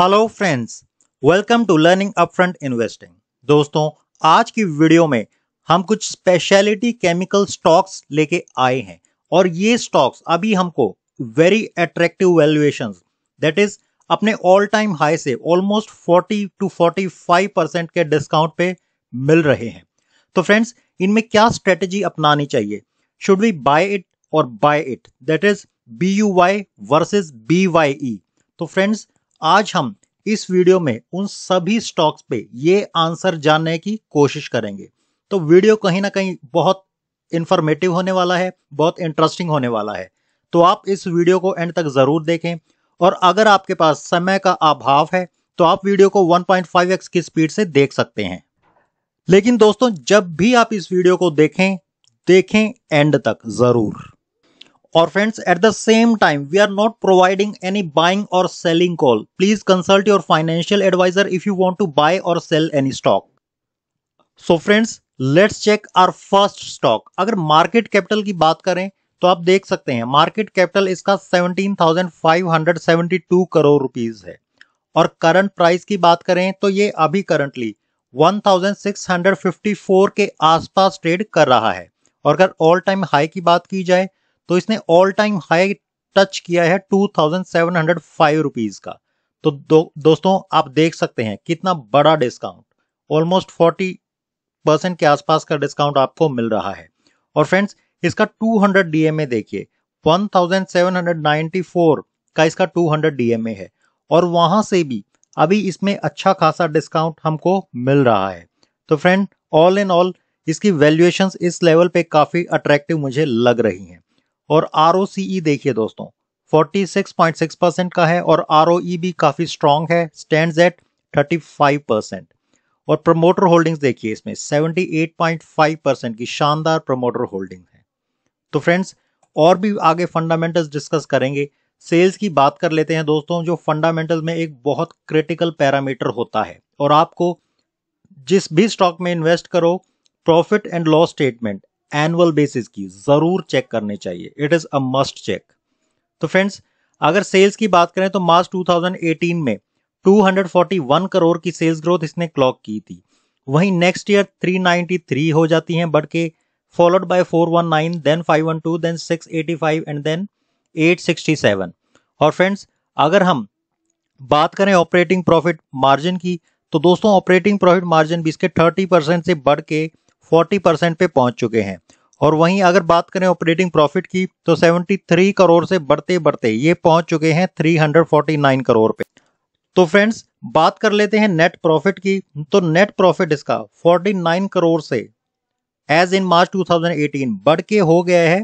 hello friends welcome to Learning Upfront Investing दोस्तों आज की वीडियो में हम कुछ स्पेशलिटी केमिकल स्टॉक्स लेके आए हैं और ये स्टॉक्स अभी हमको very attractive valuation that is अपने ऑल टाइम हाई से ऑलमोस्ट 40 टू 45 परसेंट के डिस्काउंट पे मिल रहे हैं तो फ्रेंड्स इनमें क्या स्ट्रेटेजी अपनानी चाहिए शुड वी बाय इट और buy it that is B U Y versus B Y E तो फ्रेंड्स आज हम इस वीडियो में उन सभी स्टॉक्स पे ये आंसर जानने की कोशिश करेंगे तो वीडियो कहीं ना कहीं बहुत इंफॉर्मेटिव होने वाला है बहुत इंटरेस्टिंग होने वाला है तो आप इस वीडियो को एंड तक ज़रूर देखें और अगर आपके पास समय का अभाव है तो आप वीडियो को 1.5x की स्पीड से देख सकते हैं लेकिन दोस्तों जब भी आप इस वीडियो को देखें देखें एंड तक ज़रूर और friends at the same time we are not providing any buying और selling call please consult your financial advisor if you want to buy और sell any stock so friends let's check our first stock अगर market capital की बात करें तो आप देख सकते हैं मार्केट कैपिटल इसका 17,572 करोड़ रुपीज है और करंट प्राइस की बात करें तो ये अभी करंटली 1,654 के आसपास ट्रेड कर रहा है और अगर ऑल टाइम हाई की बात की जाए तो इसने ऑल टाइम हाई टच किया है two thousand seven hundred five rupees का तो दो, दोस्तों आप देख सकते हैं कितना बड़ा डिस्काउंट ऑलमोस्ट फोर्टी परसेंट के आसपास का डिस्काउंट आपको मिल रहा है और फ्रेंड्स इसका 200 डीएमए देखिए फोर का इसका 200 डीएमए है और वहां से भी अभी इसमें अच्छा खासा डिस्काउंट हमको मिल रहा है तो फ्रेंड ऑल इन ऑल इसकी वैल्यूएशंस इस लेवल पे काफी अट्रैक्टिव मुझे लग रही हैं और आर e देखिए दोस्तों 46.6 परसेंट का है और आर e भी काफी स्ट्रांग है स्टैंड एट 35 परसेंट और प्रमोटर होल्डिंग्स देखिए इसमें 78.5 परसेंट की शानदार प्रमोटर होल्डिंग है तो फ्रेंड्स और भी आगे फंडामेंटल्स डिस्कस करेंगे सेल्स की बात कर लेते हैं दोस्तों जो फंडामेंटल्स में एक बहुत क्रिटिकल पैरामीटर होता है और आपको जिस भी स्टॉक में इन्वेस्ट करो profit and loss statement annual basis की जरूर चेक करने चाहिए it is a must check तो फ्रेंड्स अगर सेल्स की बात करें तो मार्च 2018 में 241 करोड़ की सेल्स ग्रोथ इसने क्लॉक की थी वहीं नेक्स्ट ईयर 393 हो जाती हैं बढ़ के followed by 419 then 512 then 685 and then 867 और फ्रेंड्स अगर हम बात करें ऑपरेटिंग प्रॉफिट मार्जिन की तो दोस्तों ऑपरेटिंग प्रॉफिट मार्जिन भी इसके 30 परसेंट से बढ़ के 40 परसेंट पे पहुंच चुके हैं और वहीं अगर बात करें ऑपरेटिंग प्रॉफिट की तो 73 करोड़ से बढ़ते बढ़ते ये पहुंच चुके हैं 349 करोड़ पे तो फ्रेंड्स बात कर लेते हैं नेट प्रॉफिट की तो नेट प्रॉफिट इसका 49 करोड़ से एज इन मार्च 2018 बढ़ के हो गया है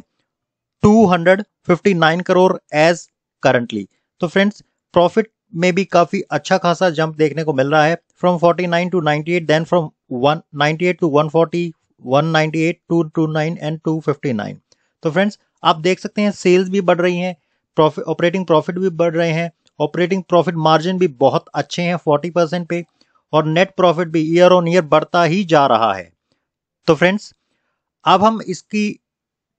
259 करोड़ एज करंटली तो फ्रेंड्स प्रॉफिट में भी काफी अच्छा खासा जंप देखने को मिल रहा है from 49 to 98 then from 198 to 140 198, 229 and 259 तो फ्रेंड्स आप देख सकते हैं सेल्स भी बढ़ रही हैं प्रॉफिट ऑपरेटिंग प्रॉफिट भी बढ़ रहे हैं ऑपरेटिंग प्रॉफिट मार्जिन भी बहुत अच्छे हैं 40 परसेंट पे और नेट प्रॉफिट भी ईयर ऑन ईयर बढ़ता ही जा रहा है तो फ्रेंड्स अब हम इसकी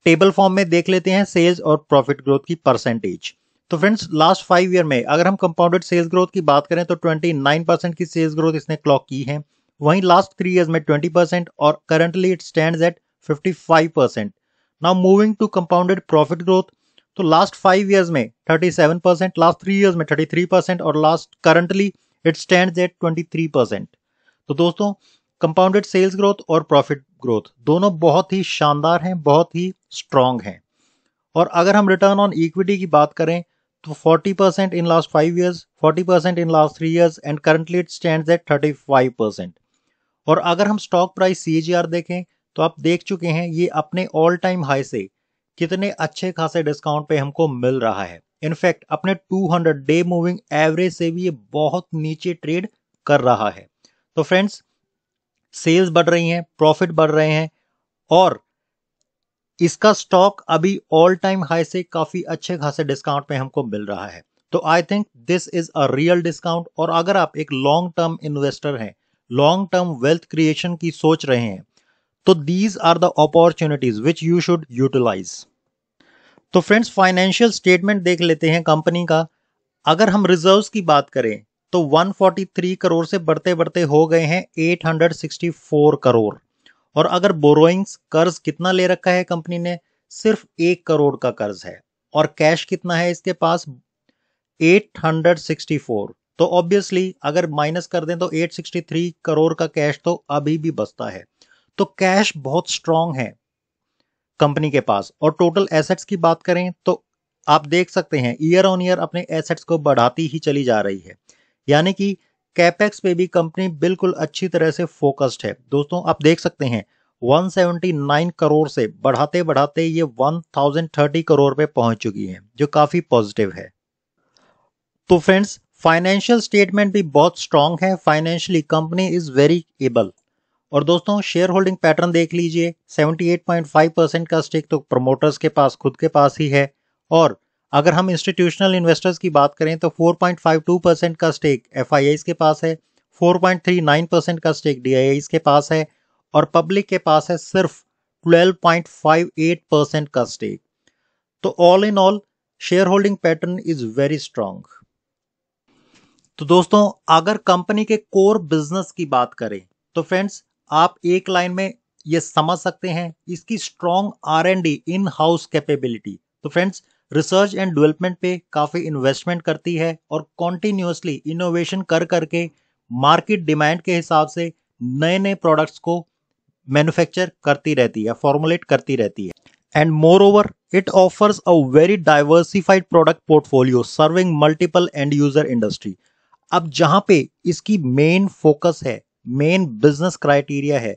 टेबल फॉर्म में देख लेते हैं सेल्स और प्रॉफिट ग्रोथ की परसेंटेज तो फ्रेंड्स लास्ट फाइव ईयर में अगर हम कंपाउंडेड सेल्स ग्रोथ की बात करें तो 29 परसेंट की सेल्स ग्रोथ इसने क्लॉक की है वहीं लास्ट थ्री ईयर्स में ट्वेंटी परसेंट और currently it stand at five percent now moving to compounded profit growth तो लास्ट फाइव ईयर्स में thirty seven percent last three years में थर्टी थ्री परसेंट और last currently it stand at three percent तो दोस्तों compounded sales growth और profit growth दोनों बहुत ही शानदार हैं बहुत ही स्ट्रांग हैं और अगर हम रिटर्न ऑन इक्विटी की बात करें तो 40 percent in last five years 40 percent in last three years and currently it stand at five percent और अगर हम स्टॉक प्राइस सी देखें तो आप देख चुके हैं ये अपने ऑल टाइम हाई से कितने अच्छे खासे डिस्काउंट पे हमको मिल रहा है इनफैक्ट अपने 200 डे मूविंग एवरेज से भी ये बहुत नीचे ट्रेड कर रहा है तो फ्रेंड्स सेल्स बढ़ रही हैं प्रॉफिट बढ़ रहे हैं और इसका स्टॉक अभी ऑल टाइम हाई से काफी अच्छे खासे डिस्काउंट पे हमको मिल रहा है तो I think this is a real discount और अगर आप एक लॉन्ग टर्म इन्वेस्टर हैं लॉन्ग टर्म वेल्थ क्रिएशन की सोच रहे हैं तो these are the opportunities which you should utilize तो फ्रेंड्स फाइनेंशियल स्टेटमेंट देख लेते हैं कंपनी का अगर हम रिजर्व की बात करें तो 143 करोड़ से बढ़ते बढ़ते हो गए हैं 864 करोड़ और अगर बोरोइंग्स कर्ज कितना ले रखा है कंपनी ने सिर्फ एक करोड़ का कर्ज है और कैश कितना है इसके पास 864 तो ऑब्वियसली अगर माइनस कर दें तो 863 करोड़ का कैश तो अभी भी बचता है तो कैश बहुत स्ट्रांग है कंपनी के पास और टोटल एसेट्स की बात करें तो आप देख सकते हैं ईयर ऑन ईयर अपने एसेट्स को बढ़ाती ही चली जा रही है यानी कि कैपेक्स पे भी कंपनी बिल्कुल अच्छी तरह से फोकस्ड है दोस्तों आप देख सकते हैं 179 करोड़ से बढ़ाते बढ़ाते ये 1030 करोड़ पे पहुंच चुकी है जो काफी पॉजिटिव है तो फ्रेंड्स फाइनेंशियल स्टेटमेंट भी बहुत स्ट्रांग है financially company is very able और दोस्तों शेयर होल्डिंग पैटर्न देख लीजिए 78.5 परसेंट का स्टेक तो प्रमोटर्स के पास खुद के पास ही है और अगर हम इंस्टीट्यूशनल इन्वेस्टर्स की बात करें तो 4.52 परसेंट का स्टेक एफ के पास है 4.39 परसेंट का स्टेक डी के पास है और पब्लिक के पास है सिर्फ 12.58 परसेंट का स्टेक तो all in all share holding pattern is very strong तो दोस्तों अगर कंपनी के कोर बिजनेस की बात करें तो फ्रेंड्स आप एक लाइन में ये समझ सकते हैं इसकी strong R and D in house capability तो फ्रेंड्स रिसर्च एंड डेवलपमेंट पे काफ़ी इन्वेस्टमेंट करती है और कॉन्टिन्यूसली इनोवेशन कर करके मार्केट डिमांड के हिसाब से नए नए प्रोडक्ट्स को मैन्युफैक्चर करती रहती है फॉर्मुलेट करती रहती है and moreover it offers a very diversified product portfolio serving multiple end user industry अब जहां पे इसकी मेन फोकस है मेन बिजनेस क्राइटेरिया है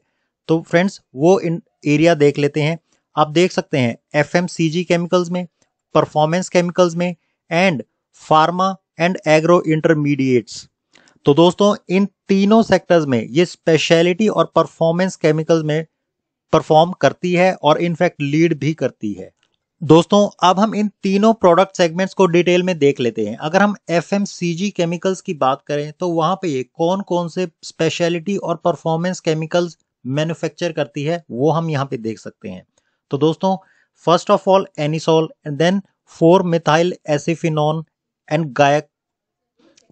तो फ्रेंड्स वो इन एरिया देख लेते हैं आप देख सकते हैं एफ केमिकल्स में परफॉर्मेंस केमिकल्स में and pharma and agro intermediates तो दोस्तों इन तीनों सेक्टर्स में ये स्पेशलिटी और परफॉर्मेंस केमिकल्स में परफॉर्म करती है और इनफैक्ट लीड भी करती है दोस्तों अब हम इन तीनों प्रोडक्ट सेगमेंट्स को डिटेल में देख लेते हैं अगर हम एफ केमिकल्स की बात करें तो वहां पे ये कौन कौन से स्पेशलिटी और परफॉर्मेंस केमिकल्स मैन्युफैक्चर करती है वो हम यहाँ पे देख सकते हैं तो दोस्तों first of all anisole and then four methyl acetophenone and गायक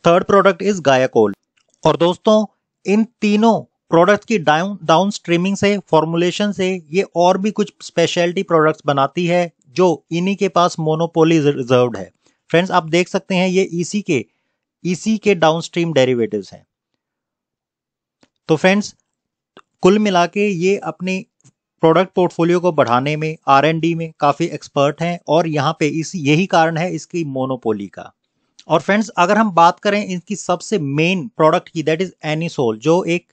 थर्ड प्रोडक्ट इज गायकोल और दोस्तों इन तीनों प्रोडक्ट की डाउन डाउन स्ट्रीमिंग से फॉर्मुलेशन से ये और भी कुछ स्पेशलिटी प्रोडक्ट्स बनाती है जो इन्हीं के पास मोनोपोली रिजर्व है फ्रेंड्स आप देख सकते हैं ये इसी के ईसी के डाउनस्ट्रीम डेरिवेटिव्स हैं तो फ्रेंड्स कुल मिला के ये अपने प्रोडक्ट पोर्टफोलियो को बढ़ाने में आर एंड डी में काफ़ी एक्सपर्ट हैं और यहाँ पे इस यही कारण है इसकी मोनोपोली का और फ्रेंड्स अगर हम बात करें इनकी सबसे मेन प्रोडक्ट की दैट इज एनिसोल जो एक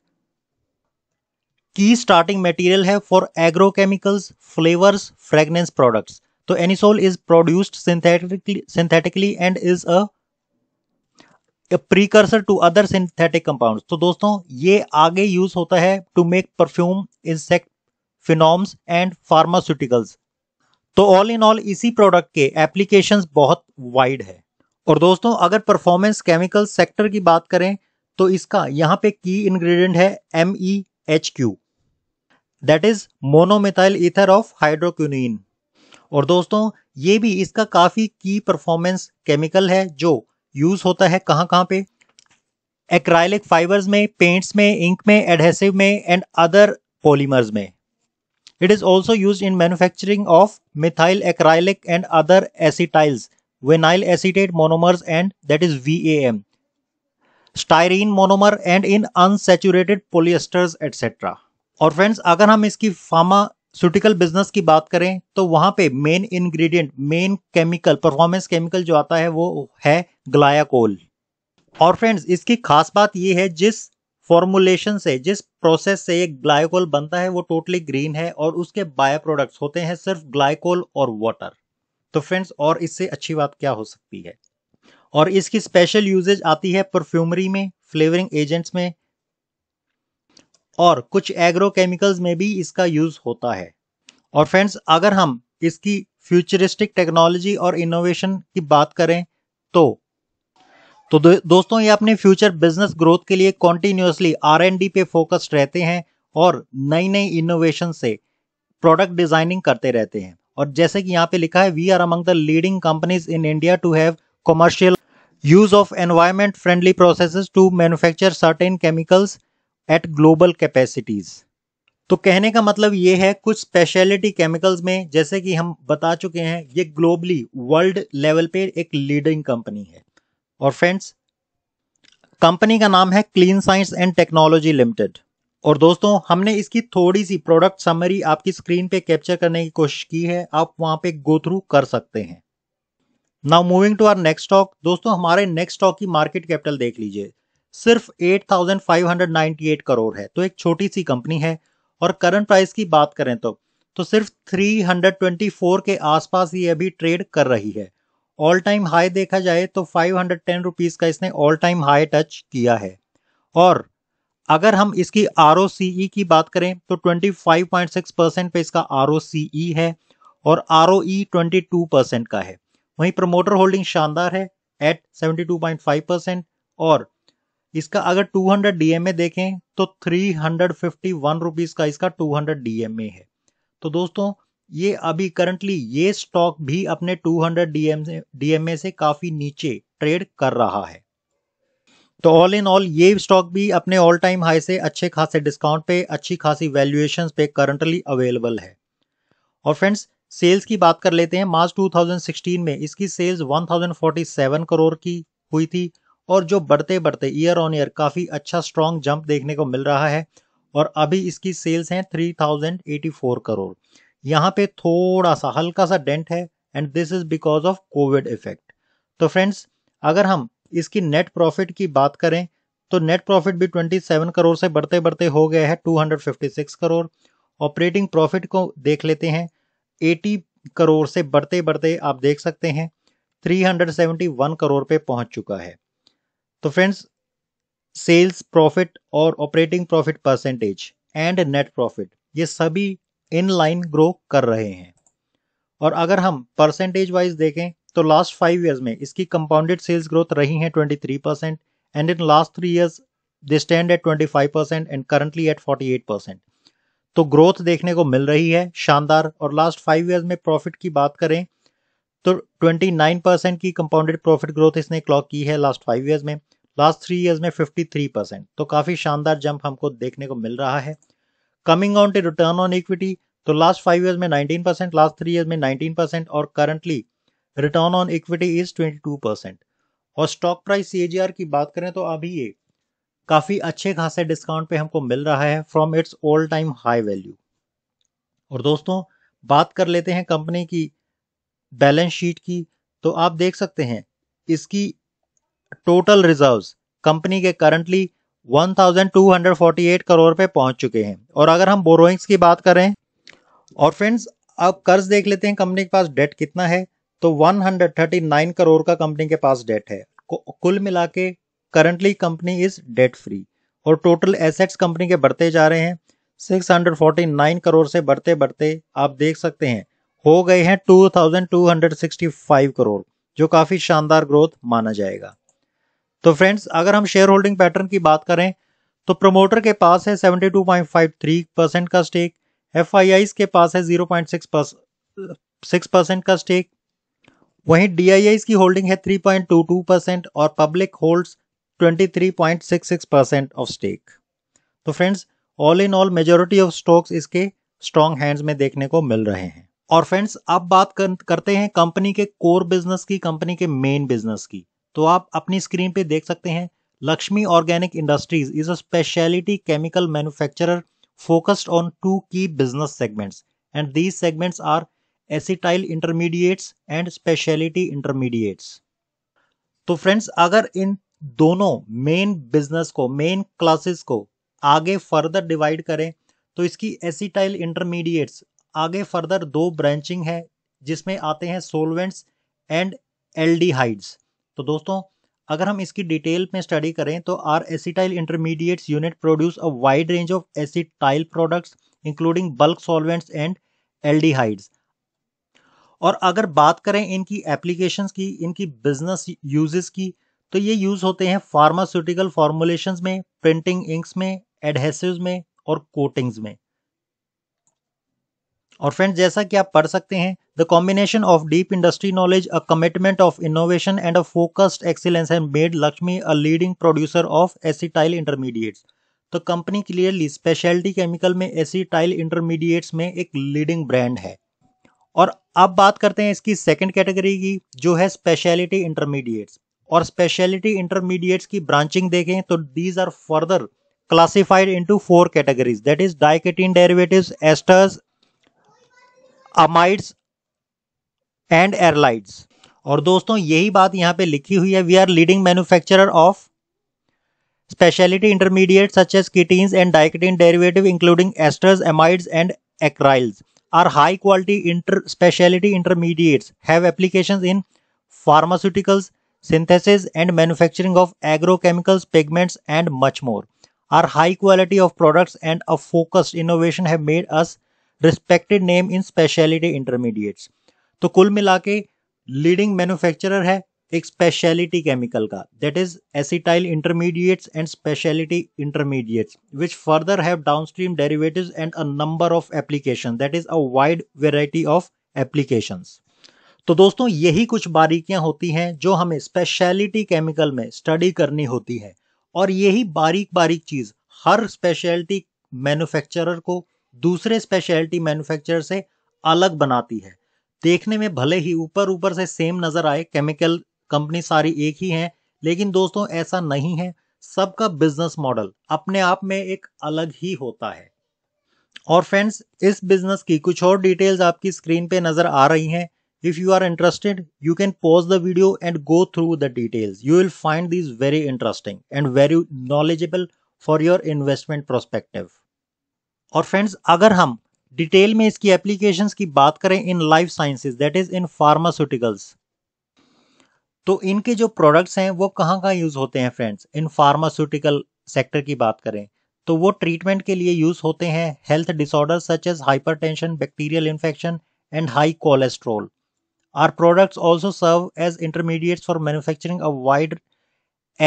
की स्टार्टिंग मटेरियल है for agrochemicals flavours fragrance products तो anisole is produced synthetically synthetically and is a precursor to other synthetic compounds तो दोस्तों ये आगे यूज होता है to make perfume insect pheromones and pharmaceuticals तो ऑल इन ऑल इसी प्रोडक्ट के एप्लीकेशंस बहुत वाइड है और दोस्तों अगर परफॉर्मेंस केमिकल सेक्टर की बात करें तो इसका यहाँ पे की इंग्रेडिएंट है M E H Q that is monomethyl ether of hydroquinone और दोस्तों ये भी इसका काफ़ी की परफॉर्मेंस केमिकल है जो यूज़ होता है कहाँ कहाँ पे एक्राइलिक फाइबर्स में पेंट्स में इंक में एडहेसिव में एंड अदर पॉलीमर्स में it is also use in manufacturing of methyl acrylic and other acetyls vinyl vinyl acetate monomers and that is M styrene monomer and in unsaturated polyesters etcetera और friends अगर हम इसकी pharma सुटिकल business की बात करें तो वहां पे main ingredient main chemical performance chemical जो आता है वो है ग्लायाकोल और फ्रेंड्स इसकी खास बात ये है जिस फॉर्मुलेशन से जिस प्रोसेस से ये ग्लाइकोल बनता है वो टोटली ग्रीन है और उसके बायो प्रोडक्ट्स होते हैं सिर्फ ग्लायकोल और वाटर तो फ्रेंड्स और इससे अच्छी बात क्या हो सकती है और इसकी स्पेशल यूजेज आती है परफ्यूमरी में फ्लेवरिंग एजेंट्स में और कुछ एग्रोकेमिकल्स में भी इसका यूज़ होता है और फ्रेंड्स अगर हम इसकी फ्यूचरिस्टिक टेक्नोलॉजी और इनोवेशन की बात करें तो तो दो, दोस्तों ये अपने फ्यूचर बिजनेस ग्रोथ के लिए कॉन्टिन्यूसली आर पे फोकस्ड रहते हैं और नई नई इनोवेशन से प्रोडक्ट डिजाइनिंग करते रहते हैं और जैसे कि यहाँ पे लिखा है we are among the leading companies in India to have commercial use of environment friendly process to manufacture certain chemicals at global capacities तो कहने का मतलब ये है कुछ स्पेशलिटी केमिकल्स में जैसे कि हम बता चुके हैं ये ग्लोबली वर्ल्ड लेवल पे एक लीडिंग कंपनी है और फ्रेंड्स कंपनी का नाम है Clean Science and Technology Limited और दोस्तों हमने इसकी थोड़ी सी प्रोडक्ट समरी आपकी स्क्रीन पे कैप्चर करने की कोशिश की है आप वहां पे गो थ्रू कर सकते हैं now moving to our next stock दोस्तों हमारे नेक्स्ट स्टॉक की मार्केट कैपिटल देख लीजिए सिर्फ 8,598 करोड़ है तो एक छोटी सी कंपनी है और करंट प्राइस की बात करें तो तो सिर्फ 324 के आसपास ये अभी ट्रेड कर रही है ऑल टाइम हाई देखा जाए तो फाइव हंड्रेड का इसने ऑल टाइम हाई टच किया है और अगर हम इसकी आर e की बात करें तो 25.6 परसेंट पे इसका आर e है और आर 22 परसेंट का है वहीं प्रमोटर होल्डिंग शानदार है एट 72.5 परसेंट और इसका अगर 200 डीएमए देखें तो three hundred fifty one rupees का इसका 200 डीएमए है तो दोस्तों ये अभी करंटली ये स्टॉक भी अपने 200 डीएम डीएमए से काफी नीचे ट्रेड कर रहा है तो ऑल इन ऑल ये स्टॉक भी अपने ऑल टाइम हाई से अच्छे खासे डिस्काउंट पे अच्छी खासी वैल्यूएशन पे करंटली अवेलेबल है और फ्रेंड्स सेल्स की बात कर लेते हैं मार्च 2016 में इसकी सेल्स 1047 करोड़ की हुई थी और जो बढ़ते बढ़ते ईयर ऑन ईयर काफ़ी अच्छा स्ट्रॉन्ग जंप देखने को मिल रहा है और अभी इसकी सेल्स हैं 3084 करोड़ यहाँ पे थोड़ा सा हल्का सा डेंट है and this is because of COVID effect तो फ्रेंड्स अगर हम इसकी नेट प्रॉफिट की बात करें तो नेट प्रॉफिट भी 27 करोड़ से बढ़ते बढ़ते हो गए है 256 करोड़ ऑपरेटिंग प्रॉफिट को देख लेते हैं 80 करोड़ से बढ़ते बढ़ते आप देख सकते हैं 371 करोड़ पे पहुंच चुका है तो फ्रेंड्स सेल्स प्रॉफिट और operating profit percentage and net profit ये सभी इन लाइन ग्रो कर रहे हैं और अगर हम परसेंटेज वाइज देखें तो लास्ट फाइव ईयर्स में इसकी कंपाउंडेड सेल्स ग्रोथ रही है twenty three percent and in last three years they stand at twenty five percent and currently at forty eight percent तो ग्रोथ देखने को मिल रही है शानदार और लास्ट फाइव ईयर्स में प्रॉफिट की बात करें तो 29 परसेंट की कंपाउंडेड प्रॉफिट ग्रोथ इसने क्लॉक की है लास्ट फाइव ईयर्स में लास्ट थ्री ईयर्स में 53 परसेंट तो काफ़ी शानदार जंप हमको देखने को मिल रहा है coming on to return on equity तो लास्ट फाइव ईयर्स में 19 परसेंट लास्ट थ्री ईयर्स में 19 परसेंट और currently return on equity is 22 percent और स्टॉक प्राइस सी की बात करें तो अभी ये काफ़ी अच्छे खासे डिस्काउंट पे हमको मिल रहा है from its all time high value और दोस्तों बात कर लेते हैं कंपनी की बैलेंस शीट की तो आप देख सकते हैं इसकी टोटल रिजर्व्स कंपनी के करंटली 1248 करोड़ पे पहुंच चुके हैं और अगर हम बोरोइंग्स की बात करें और फ्रेंड्स अब कर्ज देख लेते हैं कंपनी के पास डेट कितना है तो 139 करोड़ का कंपनी के पास डेट है कुल मिला के currently company is debt free और टोटल एसेट्स कंपनी के बढ़ते जा रहे हैं 649 करोड़ से बढ़ते बढ़ते आप देख सकते हैं हो गए हैं 2265 करोड़ जो काफी शानदार ग्रोथ माना जाएगा तो फ्रेंड्स अगर हम शेयर होल्डिंग पैटर्न की बात करें तो प्रमोटर के पास है 72.53 परसेंट का स्टेक एफ के पास है 0.6 परसेंट का स्टेक वहीं डी की होल्डिंग है 3.22 परसेंट और public holds 23.66 percent of stake तो friends all in all majority of stocks इसके स्ट्रॉन्ग हैंड्स में देखने को मिल रहे हैं और फ्रेंड्स अब बात कर, करते हैं कंपनी के कोर बिजनेस की कंपनी के मेन बिजनेस की तो आप अपनी स्क्रीन पे देख सकते हैं Laxmi Organic Industries is a speciality chemical manufacturer focused on two key business segments and these segments are acetyl intermediates and speciality intermediates तो फ्रेंड्स अगर इन दोनों मेन बिजनेस को मेन क्लासेस को आगे फर्दर डिवाइड करें तो इसकी एसिटाइल इंटरमीडिएट्स आगे फर्दर दो ब्रांचिंग है जिसमें आते हैं सोलवेंट्स एंड एल्डिहाइड्स तो दोस्तों अगर हम इसकी डिटेल में स्टडी करें तो our acetyl intermediates unit produce a wide range of acetyl products including bulk solvents and aldehydes और अगर बात करें इनकी एप्लीकेशंस की इनकी बिजनेस यूजेस की तो ये यूज़ होते हैं फार्मास्यूटिकल फॉर्मुलेशंस में प्रिंटिंग इंक्स में एडहेसिव में और कोटिंग्स में और फ्रेंड्स जैसा कि आप पढ़ सकते हैं the combination of deep industry knowledge a commitment of innovation and a focused excellence have made Laxmi a leading producer of acetyl intermediates तो कंपनी क्लियरली स्पेशलिटी केमिकल में एसिटाइल इंटरमीडिएट्स में एक लीडिंग ब्रांड है और अब बात करते हैं इसकी सेकेंड कैटेगरी की जो है स्पेशलिटी इंटरमीडिएट्स और स्पेशलिटी इंटरमीडिएट्स की ब्रांचिंग देखें तो these are further classified into four categories that is diketene derivatives esters amides and arylides और दोस्तों यही बात यहां पे लिखी हुई है we are leading manufacturer of speciality intermediate such as ketenes and diketene derivative including esters amides and एक्राइल्स are high quality inter speciality intermediates have application in pharmaceuticals synthesis and manufacturing of agrochemicals pigments and much more are high quality of products and a focused innovation have made us respected name in speciality intermediates तो कुल मिला के leading manufacturer है एक speciality chemical का that is acetyl intermediates and speciality intermediates which further have downstream derivatives and a number of application that is a wide variety of application तो दोस्तों यही कुछ बारीकियां होती हैं जो हमें स्पेशलिटी केमिकल में स्टडी करनी होती है और यही बारीक बारीक चीज़ हर स्पेशलिटी मैन्युफैक्चरर को दूसरे स्पेशलिटी मैन्युफैक्चरर से अलग बनाती है देखने में भले ही ऊपर ऊपर से सेम नजर आए केमिकल कंपनी सारी एक ही हैं लेकिन दोस्तों ऐसा नहीं है सबका बिजनेस मॉडल अपने आप में एक अलग ही होता है और फ्रेंड्स इस बिजनेस की कुछ और डिटेल्स आपकी स्क्रीन पे नजर आ रही हैं if you are interested you can pause the video and go through the details you will find this very interesting and very knowledgeable for your investment prospective और फ्रेंड्स अगर हम डिटेल में इसकी एप्लीकेशंस की बात करें in life sciences that is in pharmaceuticals तो इनके जो प्रोडक्ट्स हैं वो कहाँ कहाँ यूज़ होते हैं फ्रेंड्स इन फार्मास्यूटिकल सेक्टर की बात करें तो वो ट्रीटमेंट के लिए यूज़ होते हैं health disorder such as tension bacterial infection and high cholesterol are products also serve as intermediates for manufacturing a wide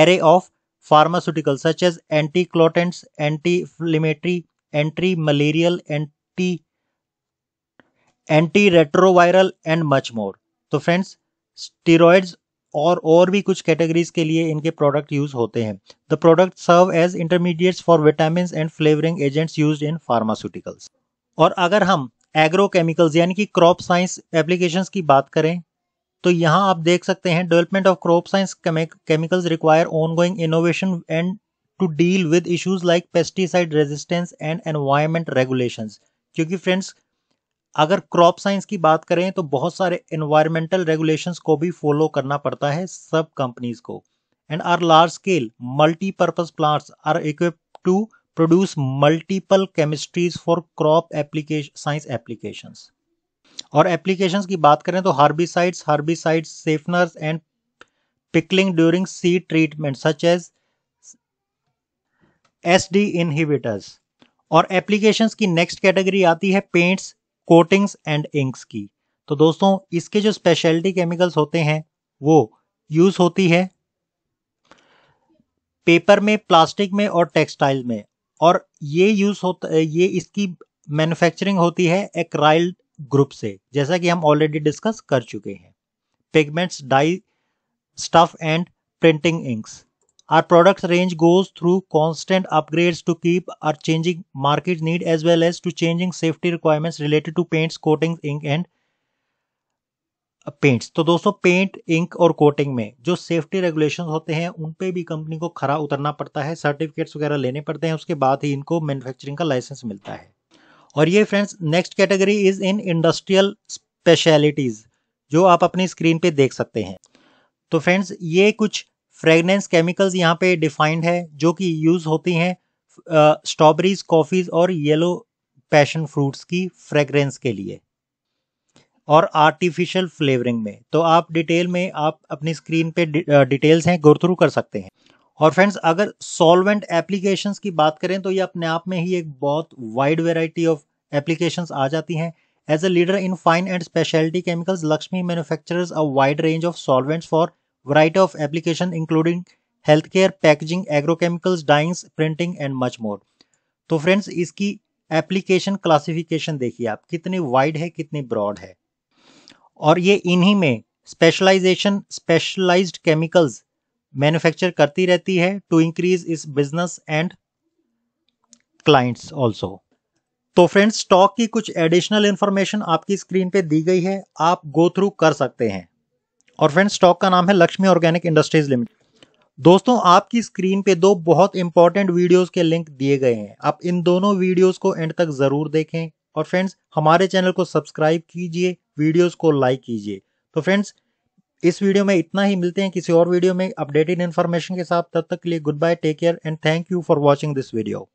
array of pharmaceutical such as anti coagulants anti inflammatory anti malarial anti anti retroviral and much more तो friends steroids और और भी कुछ categories के लिए इनके product use होते हैं the product serve as intermediates for vitamin and flavouring agents use in pharmaceuticals और अगर हम एग्रोकेमिकल्स यानी कि क्रॉप साइंस एप्लीकेशंस की बात करें तो यहाँ आप देख सकते हैं development of crop science chemicals require ongoing innovation and to deal with issues like pesticide resistance and environment regulations क्योंकि फ्रेंड्स अगर क्रॉप साइंस की बात करें तो बहुत सारे एनवायरमेंटल रेगुलेशंस को भी फॉलो करना पड़ता है सब कंपनीज को and are large scale multipurpose plants are equip to produce multiple chemistries for crop application science applications और एप्लीकेशंस की बात करें तो herbicides herbicides safeners and pickling during seed treatment such as S D inhibitors और application की next category आती है paints coatings and inks की तो दोस्तों इसके जो स्पेशलिटी केमिकल्स होते हैं वो यूज होती है पेपर में प्लास्टिक में और टेक्सटाइल में और ये यूज होता ये इसकी मैन्युफैक्चरिंग होती है एक्राइल ग्रुप से जैसा कि हम ऑलरेडी डिस्कस कर चुके हैं pigments dyestuff and printing inks Our product range goes through constant upgrades to keep our changing market need as well as to changing safety requirements related to paints, coatings, ink and paints uh, तो दोस्तों paint ink और coating में जो safety regulation होते हैं उन पे भी कंपनी को खरा उतरना पड़ता है सर्टिफिकेट्स वगैरह लेने पड़ते हैं उसके बाद ही इनको मैन्युफैक्चरिंग का लाइसेंस मिलता है और ये friends next category is in industrial specialities जो आप अपनी स्क्रीन पे देख सकते हैं तो फ्रेंड्स ये कुछ फ्रेगनेंस केमिकल्स यहाँ पे डिफाइंड है जो कि यूज़ होती हैं स्ट्रॉबेरीज कॉफ़ीज़ और येलो पैशन फ्रूट्स की फ्रेगरेंस के लिए और आर्टिफिशियल फ्लेवरिंग में तो आप डिटेल में आप अपनी स्क्रीन पे डिटेल्स हैं गोर थ्रू कर सकते हैं और फ्रेंड्स अगर सॉल्वेंट एप्लीकेशंस की बात करें तो ये अपने आप में ही एक बहुत वाइड वेराइटी ऑफ एप्लीकेशंस आ जाती हैं as a leader in fine and speciality chemicals Laxmi manufacturers a wide range of solvents for variety of application including health care packaging agrochemicals dyeings printing and much more तो friends इसकी application classification देखिए आप कितनी wide है कितनी broad है और ये इन्हीं में स्पेशलाइजेशन स्पेशलाइज केमिकल्स मैन्युफैक्चर करती रहती है to increase its business and clients also तो फ्रेंड्स स्टॉक की कुछ एडिशनल इंफॉर्मेशन आपकी स्क्रीन पे दी गई है आप गो थ्रू कर सकते हैं और फ्रेंड स्टॉक का नाम है लक्ष्मी ऑर्गेनिक इंडस्ट्रीज लिमिटेड दोस्तों आपकी स्क्रीन पे दो बहुत इंपॉर्टेंट वीडियोस के लिंक दिए गए हैं आप इन दोनों वीडियोस को एंड तक ज़रूर देखें और फ्रेंड्स हमारे चैनल को सब्सक्राइब कीजिए वीडियोस को लाइक कीजिए तो फ्रेंड्स इस वीडियो में इतना ही मिलते हैं किसी और वीडियो में अपडेटेड इन्फॉर्मेशन के साथ तब तक के लिए goodbye take care and thank you for watching this video